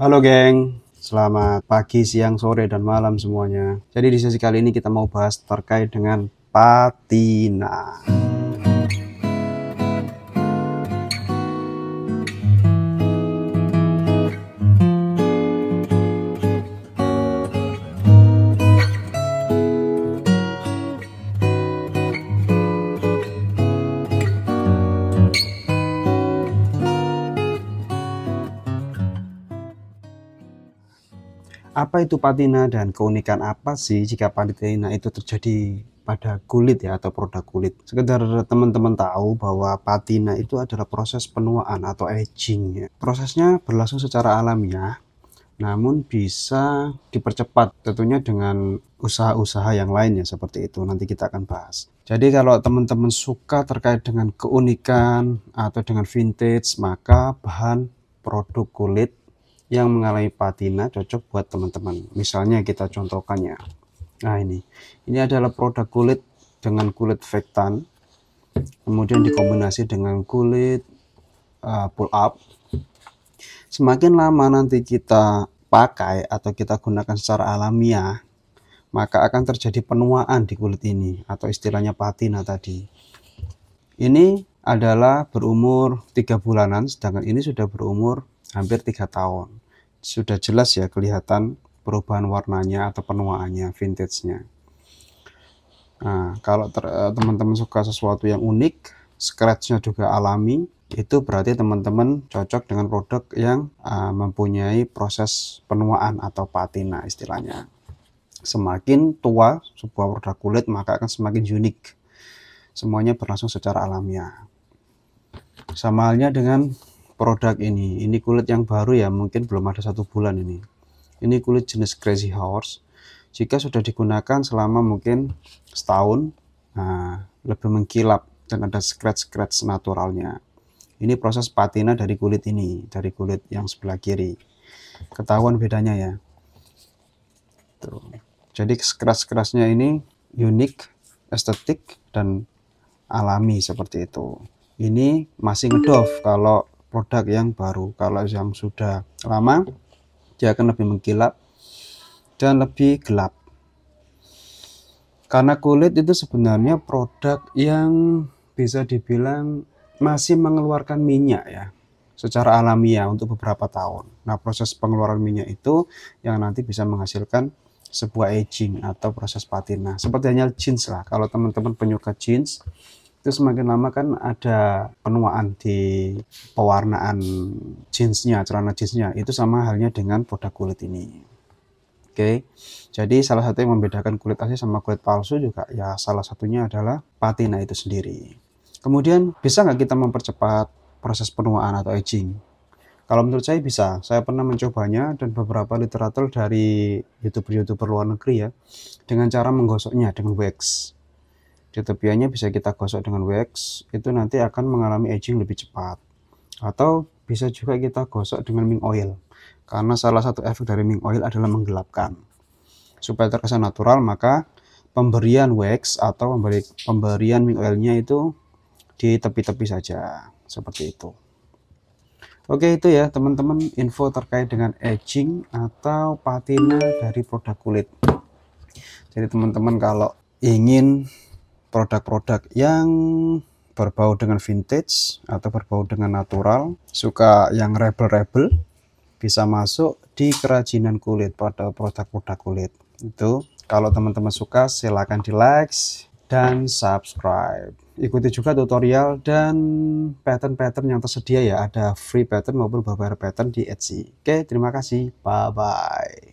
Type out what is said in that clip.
Halo geng, selamat pagi, siang, sore, dan malam semuanya. Jadi di sesi kali ini kita mau bahas terkait dengan patina. Apa itu patina dan keunikan apa sih jika patina itu terjadi pada kulit ya atau produk kulit? Sekedar teman-teman tahu bahwa patina itu adalah proses penuaan atau aging ya. Prosesnya berlangsung secara alamiah namun bisa dipercepat tentunya dengan usaha-usaha yang lainnya seperti itu nanti kita akan bahas. Jadi kalau teman-teman suka terkait dengan keunikan atau dengan vintage maka bahan produk kulit yang mengalami patina cocok buat teman-teman. Misalnya kita contohkannya. Nah ini, ini adalah produk kulit dengan kulit vektan, kemudian dikombinasi dengan kulit uh, pull up. Semakin lama nanti kita pakai atau kita gunakan secara alamiah, maka akan terjadi penuaan di kulit ini atau istilahnya patina tadi. Ini adalah berumur tiga bulanan, sedangkan ini sudah berumur hampir tiga tahun sudah jelas ya kelihatan perubahan warnanya atau penuaannya, vintage-nya. Nah, kalau eh, teman-teman suka sesuatu yang unik, scratch-nya juga alami, itu berarti teman-teman cocok dengan produk yang uh, mempunyai proses penuaan atau patina istilahnya. Semakin tua sebuah produk kulit, maka akan semakin unik. Semuanya berlangsung secara alamiah. Sama halnya dengan produk ini ini kulit yang baru ya mungkin belum ada satu bulan ini ini kulit jenis crazy horse jika sudah digunakan selama mungkin setahun nah, lebih mengkilap dan ada scratch-scratch naturalnya ini proses patina dari kulit ini dari kulit yang sebelah kiri ketahuan bedanya ya Tuh. jadi scratch-scratchnya ini unik estetik dan alami seperti itu ini masih ngedove kalau produk yang baru. Kalau yang sudah lama, dia akan lebih mengkilap dan lebih gelap. Karena kulit itu sebenarnya produk yang bisa dibilang masih mengeluarkan minyak ya secara alamiah untuk beberapa tahun. Nah, proses pengeluaran minyak itu yang nanti bisa menghasilkan sebuah aging atau proses patina. Seperti hanya jeans lah. Kalau teman-teman penyuka jeans, itu semakin lama kan ada penuaan di pewarnaan jeansnya, celana jeansnya. Itu sama halnya dengan produk kulit ini. Oke, okay. jadi salah satu yang membedakan kulit asli sama kulit palsu juga ya salah satunya adalah patina itu sendiri. Kemudian bisa nggak kita mempercepat proses penuaan atau aging? Kalau menurut saya bisa. Saya pernah mencobanya dan beberapa literatur dari youtuber-youtuber luar negeri ya dengan cara menggosoknya dengan wax di tepiannya bisa kita gosok dengan wax itu nanti akan mengalami aging lebih cepat atau bisa juga kita gosok dengan mink oil karena salah satu efek dari mink oil adalah menggelapkan supaya terkesan natural maka pemberian wax atau pemberi, pemberian mink oilnya itu di tepi-tepi saja seperti itu oke itu ya teman-teman info terkait dengan aging atau patina dari produk kulit jadi teman-teman kalau ingin produk-produk yang berbau dengan vintage atau berbau dengan natural, suka yang rebel-rebel, bisa masuk di kerajinan kulit pada produk-produk kulit. Itu kalau teman-teman suka silahkan di like dan subscribe. Ikuti juga tutorial dan pattern-pattern yang tersedia ya, ada free pattern maupun beberapa pattern di Etsy. Oke, terima kasih. Bye-bye.